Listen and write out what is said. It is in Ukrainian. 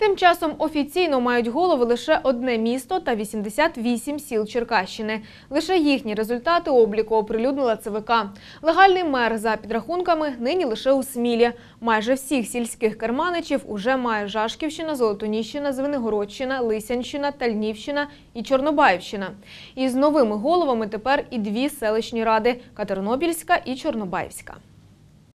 Тим часом офіційно мають голови лише одне місто та 88 сіл Черкащини. Лише їхні результати обліку оприлюднила ЦВК. Легальний мер за підрахунками нині лише у Смілі. Майже всіх сільських керманичів уже має Жашківщина, Золотоніщина, Звенигородщина, Лисянщина, Тальнівщина і Чорнобаївщина. І з новими головами тепер і дві селищні ради Катернобільська і Чорнобаївська.